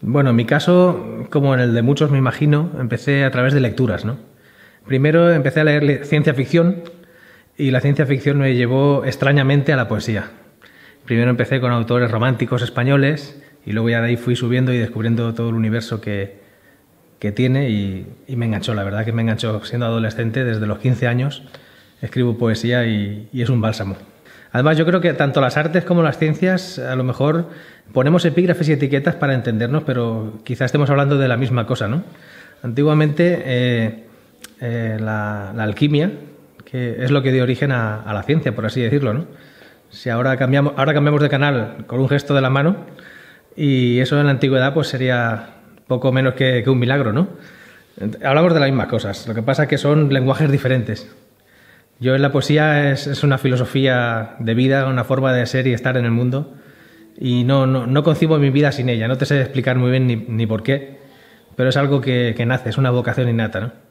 Bueno, en mi caso, como en el de muchos me imagino, empecé a través de lecturas, ¿no? Primero empecé a leer ciencia ficción y la ciencia ficción me llevó extrañamente a la poesía. Primero empecé con autores románticos españoles y luego ya de ahí fui subiendo y descubriendo todo el universo que, tiene y, me enganchó, la verdad que me enganchó siendo adolescente desde los 15 años. Escribo poesía y es un bálsamo. Además, yo creo que tanto las artes como las ciencias, a lo mejor ponemos epígrafes y etiquetas para entendernos, pero quizás estemos hablando de la misma cosa, ¿no? Antiguamente, eh, eh, la, alquimia, que es lo que dio origen a, la ciencia, por así decirlo, ¿no? Si ahora cambiamos, ahora de canal con un gesto de la mano, y eso en la antigüedad pues sería poco menos que, que un milagro, ¿no? Hablamos de las mismas cosas, lo que pasa es que son lenguajes diferentes. Yo la poesía es, una filosofía de vida, una forma de ser y estar en el mundo. Y no, no, concibo mi vida sin ella. No te sé explicar muy bien ni, por qué, pero es algo que, que nace, es una vocación innata.